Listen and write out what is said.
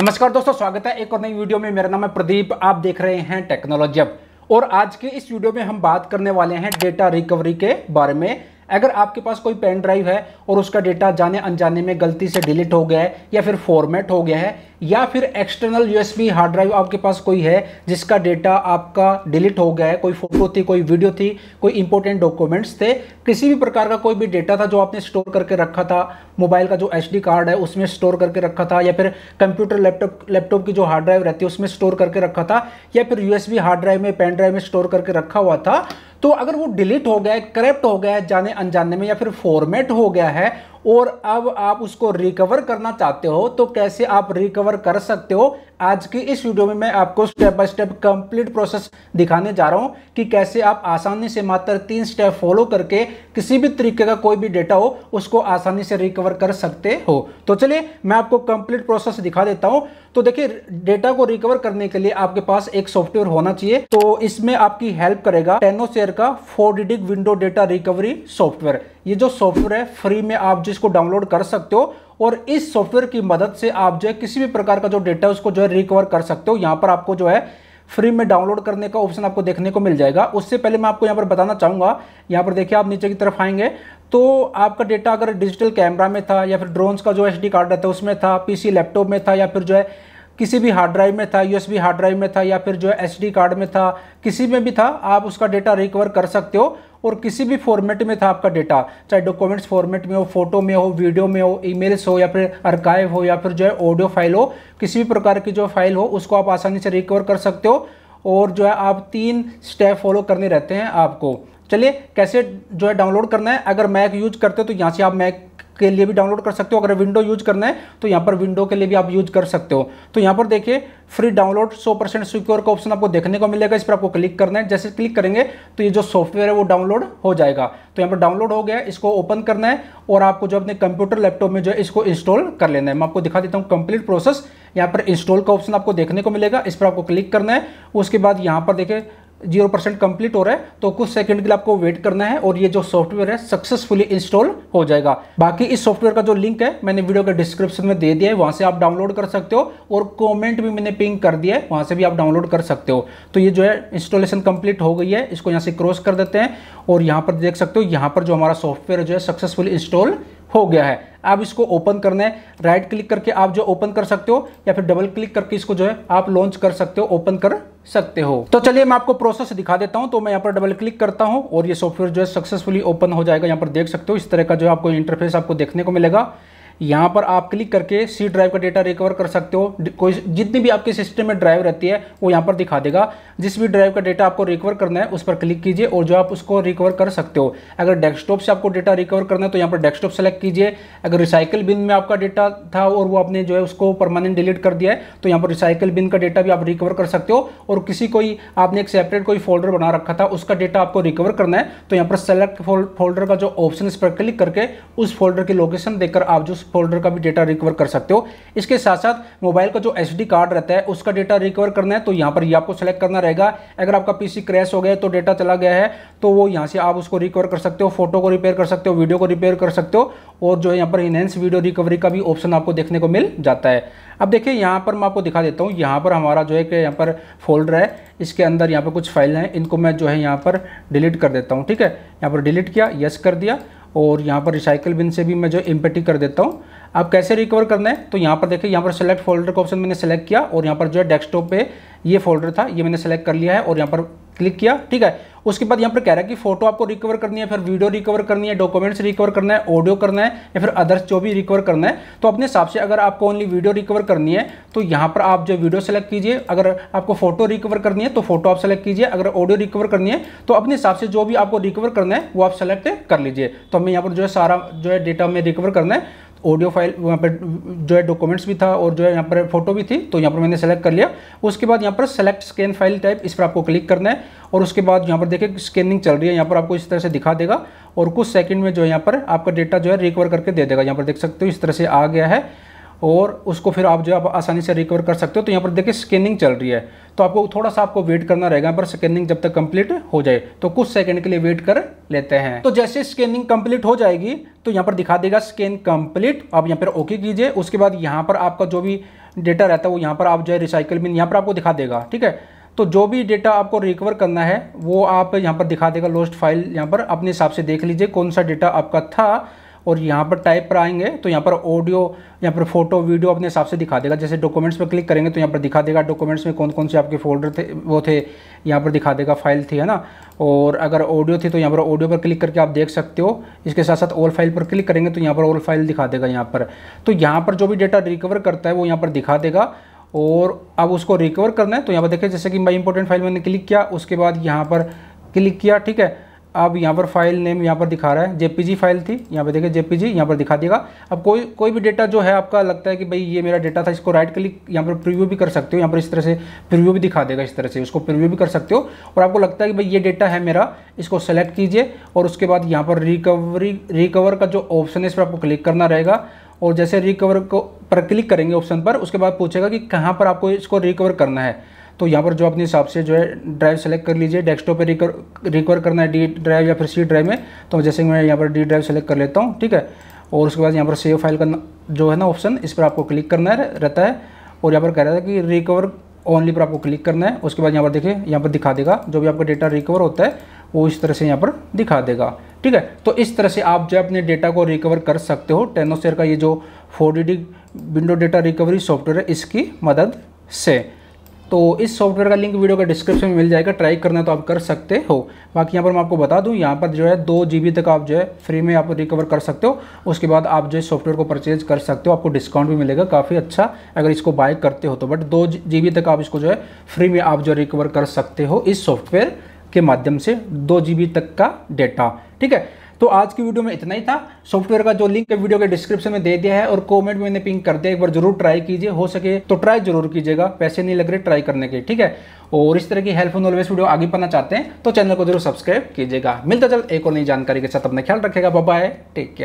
नमस्कार दोस्तों स्वागत है एक और नई वीडियो में मेरा नाम है प्रदीप आप देख रहे हैं टेक्नोलॉजी अब और आज के इस वीडियो में हम बात करने वाले हैं डेटा रिकवरी के बारे में अगर आपके पास कोई पेन ड्राइव है और उसका डेटा जाने अनजाने में गलती से डिलीट हो गया है या फिर फॉर्मेट हो गया है या फिर एक्सटर्नल यूएसबी हार्ड ड्राइव आपके पास कोई है जिसका डेटा आपका डिलीट हो गया है कोई फोटो थी कोई वीडियो थी कोई इंपॉर्टेंट डॉक्यूमेंट्स थे किसी भी प्रकार का कोई भी डेटा था जो आपने स्टोर करके रखा था मोबाइल का जो एच कार्ड है उसमें स्टोर करके रखा था या फिर कंप्यूटर लैपटॉप लैपटॉप की जो हार्ड ड्राइव रहती है उसमें स्टोर करके रखा था या फिर यू हार्ड ड्राइव में पेन ड्राइव में स्टोर करके रखा हुआ था तो अगर वो डिलीट हो गया है करप्ट हो गया है जाने अनजाने में या फिर फॉर्मेट हो गया है और अब आप उसको रिकवर करना चाहते हो तो कैसे आप रिकवर कर सकते हो आज की इस वीडियो में मैं आपको step by step complete process दिखाने जा रहा हूं कि कैसे आप आसानी से मात्र तीन स्टेप फॉलो करके किसी भी तरीके का कोई भी डेटा हो उसको आसानी से रिकवर कर सकते हो तो चलिए मैं आपको कंप्लीट प्रोसेस दिखा देता हूं तो देखिए डेटा को रिकवर करने के लिए आपके पास एक सॉफ्टवेयर होना चाहिए तो इसमें आपकी हेल्प करेगा टेनो शेयर का for window data recovery software ये जो सॉफ्टवेयर है फ्री में आप जिसको डाउनलोड कर सकते हो और इस सॉफ्टवेयर की मदद से आप जो है किसी भी प्रकार का जो डेटा है उसको जो है रिकवर कर सकते हो यहाँ पर आपको जो है फ्री में डाउनलोड करने का ऑप्शन आपको देखने को मिल जाएगा उससे पहले मैं आपको यहाँ पर बताना चाहूँगा यहाँ पर देखिए आप नीचे की तरफ आएंगे तो आपका डेटा अगर डिजिटल कैमरा में था या फिर ड्रोन्स का जो एच कार्ड रहता है उसमें था पीसी लैपटॉप में था या फिर जो है किसी भी हार्ड ड्राइव में था यूएसबी हार्ड ड्राइव में था या फिर जो एस एस कार्ड में था किसी में भी था आप उसका डेटा रिकवर कर सकते हो और किसी भी फॉर्मेट में था आपका डेटा चाहे डॉक्यूमेंट्स फॉर्मेट में हो फोटो में हो वीडियो में हो ईमेल्स हो या फिर अर्काइव हो या फिर जो है ऑडियो फाइल हो किसी भी प्रकार की जो फाइल हो उसको आप आसानी से रिकवर कर सकते हो और जो है आप तीन स्टेप फॉलो करने रहते हैं आपको चलिए कैसे जो है डाउनलोड करना है अगर मैक यूज करते हो तो यहाँ से आप मैक के लिए भी डाउनलोड कर सकते हो अगर विंडो यूज करना है तो यहाँ पर विंडो के लिए भी आप यूज कर सकते हो तो यहाँ पर देखिए फ्री डाउनलोड 100 परसेंट सिक्योर का ऑप्शन आपको देखने को मिलेगा इस पर आपको क्लिक करना है जैसे क्लिक करेंगे तो ये जो सॉफ्टवेयर है वो डाउनलोड हो जाएगा तो यहाँ पर डाउनलोड हो गया इसको ओपन करना है और आपको जो अपने कंप्यूटर लैपटॉप में जो है इसको इंस्टॉल कर लेना है मैं आपको दिखा देता हूँ कंप्लीट प्रोसेस यहाँ पर इंस्टॉल का ऑप्शन आपको देखने को मिलेगा इस पर आपको क्लिक करना है उसके बाद यहाँ पर देखें जीरो परसेंट कंप्लीट हो रहा है तो कुछ सेकंड के लिए आपको वेट करना है और ये जो सॉफ्टवेयर है सक्सेसफुली इंस्टॉल हो जाएगा बाकी इस सॉफ्टवेयर का जो लिंक है मैंने वीडियो के डिस्क्रिप्शन में दे दिया है वहां से आप डाउनलोड कर सकते हो और कमेंट भी मैंने पिंग कर दिया है वहां से भी आप डाउनलोड कर सकते हो तो ये जो है इंस्टॉलेशन कंप्लीट हो गई है इसको यहाँ से क्रॉस कर देते हैं और यहाँ पर देख सकते हो यहाँ पर जो हमारा सॉफ्टवेयर जो है सक्सेसफुल इंस्टॉल हो गया है आप इसको ओपन करना है राइट क्लिक करके आप जो ओपन कर सकते हो या फिर डबल क्लिक करके इसको जो है आप लॉन्च कर सकते हो ओपन कर सकते हो तो चलिए मैं आपको प्रोसेस दिखा देता हूं तो मैं यहां पर डबल क्लिक करता हूं और ये सॉफ्टवेयर जो है सक्सेसफुली ओपन हो जाएगा यहां पर देख सकते हो इस तरह का जो आपको इंटरफेस आपको देखने को मिलेगा यहाँ पर आप क्लिक करके सी ड्राइव का डेटा रिकवर कर सकते हो कोई जितनी भी आपके सिस्टम में ड्राइव रहती है वो यहाँ पर दिखा देगा जिस भी ड्राइव का डेटा आपको रिकवर करना है उस पर क्लिक कीजिए और जो आप उसको रिकवर कर सकते हो अगर डेस्कटॉप से आपको डेटा रिकवर करना है तो यहाँ पर डेस्कटॉप सेलेक्ट कीजिए अगर रिसाइकिल बिन में आपका डेटा था और वो आपने जो है उसको परमानेंट डिलीट कर दिया है तो यहाँ पर रिसाइकिल बिन का डेटा भी आप रिकवर कर सकते हो और किसी कोई आपने एक सेपरेट कोई फोल्डर बना रखा था उसका डेटा आपको रिकवर करना है तो यहाँ पर सेलेक्ट फोल्डर का जो ऑप्शन इस पर क्लिक करके उस फोल्डर की लोकेशन देकर आप जो फोल्डर का भी डेटा रिकवर कर सकते हो इसके साथ साथ मोबाइल का जो एस कार्ड रहता है उसका डेटा रिकवर करना है तो यहाँ पर ये आपको सेलेक्ट करना रहेगा अगर आपका पीसी क्रैश हो गया तो डेटा चला गया है तो वो यहाँ से आप उसको रिकवर कर सकते हो फोटो को रिपेयर कर सकते हो वीडियो को रिपेयर कर सकते हो और जो है यहाँ पर इनहेंस वीडियो रिकवरी का भी ऑप्शन आपको देखने को मिल जाता है अब देखिए यहाँ पर मैं आपको दिखा देता हूँ यहाँ पर हमारा जो है कि यहाँ पर फोल्डर है इसके अंदर यहाँ पर कुछ फाइल हैं इनको मैं जो है यहाँ पर डिलीट कर देता हूँ ठीक है यहाँ पर डिलीट किया यस कर दिया और यहाँ पर रिसाइकल बिन से भी मैं जो इम्पेटी कर देता हूँ आप कैसे रिकवर करना है तो यहाँ पर देखिए यहाँ पर सेलेक्ट फोल्डर का ऑप्शन मैंने सेलेक्ट किया और यहाँ पर जो है डेस्कटॉप पे ये फोल्डर था ये मैंने सेलेक्ट कर लिया है और यहाँ पर क्लिक किया ठीक है उसके बाद यहाँ पर कह रहा है कि फोटो आपको रिकवर करनी है फिर वीडियो रिकवर करनी है डॉक्यूमेंट्स रिकवर करना है ऑडियो करना है या फिर अदर्स जो भी रिकवर करना है तो अपने हिसाब से अगर आपको ओनली वीडियो रिकवर करनी है तो यहाँ पर आप जो वीडियो सेलेक्ट कीजिए अगर आपको फोटो रिकवर करनी है तो फोटो आप सेलेक्ट कीजिए अगर ऑडियो रिकवर करनी है तो अपने हिसाब से जो भी आपको रिकवर करना है वो आप सेलेक्ट कर लीजिए तो हमें यहाँ पर जो है सारा जो है डेटा हमें रिकवर करना है ऑडियो फाइल वहाँ पर जो है डॉक्यूमेंट्स भी था और जो है यहाँ पर फोटो भी थी तो यहाँ पर मैंने सेलेक्ट कर लिया उसके बाद यहाँ पर सेलेक्ट स्कैन फाइल टाइप इस पर आपको क्लिक करना है और उसके बाद यहाँ पर देखिए स्कैनिंग चल रही है यहाँ पर आपको इस तरह से दिखा देगा और कुछ सेकंड में जो है यहाँ पर आपका डेटा जो है रिकवर करके दे देगा यहाँ पर देख सकते हो इस तरह से आ गया है और उसको फिर आप जो आप आसानी से रिकवर कर सकते हो तो यहाँ पर देखिए स्कैनिंग चल रही है तो आपको थोड़ा सा आपको वेट करना रहेगा पर स्कैनिंग जब तक कंप्लीट हो जाए तो कुछ सेकंड के लिए वेट कर लेते हैं तो जैसे स्कैनिंग कंप्लीट हो जाएगी तो यहाँ पर दिखा देगा स्कैन कंप्लीट आप यहाँ पर ओके कीजिए उसके बाद यहाँ पर आपका जो भी डेटा रहता है वो यहाँ पर आप जो है रिसाइकल बिन यहाँ पर आपको दिखा देगा ठीक है तो जो भी डेटा आपको रिकवर करना है वो आप यहाँ पर दिखा देगा लोस्ट फाइल यहाँ पर अपने हिसाब से देख लीजिए कौन सा डेटा आपका था और यहाँ पर टाइप पर आएंगे तो यहाँ पर ऑडियो यहाँ पर फोटो वीडियो अपने हिसाब से दिखा देगा जैसे डॉक्यूमेंट्स पर क्लिक करेंगे तो यहाँ पर दिखा देगा डॉक्यूमेंट्स में कौन कौन से आपके फोल्डर थे वो थे यहाँ पर दिखा देगा फाइल थी है ना और अगर ऑडियो थी तो यहाँ पर ऑडियो पर क्लिक करके आप देख सकते हो इसके साथ साथ ऑल फाइल पर क्लिक करेंगे तो यहाँ पर ऑल फाइल दिखा देगा यहाँ पर तो यहाँ पर जो भी डेटा रिकवर करता है वो यहाँ पर दिखा देगा और अब उसको रिकवर करना है तो यहाँ पर देखें जैसे कि मैं इंपॉर्टेंट फाइल मैंने क्लिक किया उसके बाद यहाँ पर क्लिक किया ठीक है अब यहाँ पर फाइल नेम यहाँ पर दिखा रहा है जेपीजी फाइल थी यहाँ पे देखिए जेपीजी यहाँ पर दिखा देगा अब कोई कोई भी डेटा जो है आपका लगता है कि भाई ये मेरा डेटा था इसको राइट क्लिक यहाँ पर प्रिव्यू भी कर सकते हो यहाँ पर इस तरह से प्रिव्यू भी दिखा देगा इस तरह से उसको प्रिव्यू भी कर सकते हो और आपको लगता है कि भाई ये डेटा है मेरा इसको सेलेक्ट कीजिए और उसके बाद यहाँ पर रिकवरी रिकवर का जो ऑप्शन है इस पर आपको क्लिक करना रहेगा और जैसे रिकवर को पर क्लिक करेंगे ऑप्शन पर उसके बाद पूछेगा कि कहाँ पर आपको इसको रिकवर करना है तो यहाँ पर जो अपने हिसाब से जो है ड्राइव सेलेक्ट कर लीजिए डेस्कटॉप पे रिकवर रिकवर करना है डी ड्राइव या फिर सी ड्राइव में तो जैसे मैं यहाँ पर डी ड्राइव सेलेक्ट कर लेता हूँ ठीक है और उसके बाद यहाँ पर सेव फाइल का जो है ना ऑप्शन इस पर आपको क्लिक करना है रहता है और यहाँ पर कह रहा था कि रिकवर ओनली पर आपको क्लिक करना है उसके बाद यहाँ पर देखिए यहाँ पर दिखा देगा जो भी आपका डेटा रिकवर होता है वो इस तरह से यहाँ पर दिखा देगा ठीक है तो इस तरह से आप जो अपने डेटा को रिकवर कर सकते हो टेनोसेयर का ये जो for window data recovery software है इसकी मदद से तो इस सॉफ्टवेयर का लिंक वीडियो का डिस्क्रिप्शन में मिल जाएगा ट्राई करना तो आप कर सकते हो बाकी यहाँ पर मैं आपको बता दूँ यहाँ पर जो है दो जी तक आप जो है फ्री में आप रिकवर कर सकते हो उसके बाद आप जो है सॉफ्टवेयर को परचेज कर सकते हो आपको डिस्काउंट भी मिलेगा काफ़ी अच्छा अगर इसको बाय करते हो तो बट दो जी तक आप इसको जो है फ्री में आप जो रिकवर कर सकते हो इस सॉफ्टवेयर के माध्यम से दो जी तक का डेटा ठीक है तो आज की वीडियो में इतना ही था सॉफ्टवेयर का जो लिंक वीडियो के डिस्क्रिप्शन में दे दिया है और कॉमेंट मैंने पिंक कर दिया एक बार जरूर ट्राई कीजिए हो सके तो ट्राई जरूर कीजिएगा पैसे नहीं लग रहे ट्राई करने के ठीक है और इस तरह की हेल्पफुल नॉलेज वीडियो आगे पाना चाहते हैं तो चैनल को जरूर सब्सक्राइब कीजिएगा मिलता जल्द एक और नई जानकारी के साथ अपना ख्याल रखेगा बाय टेक केयर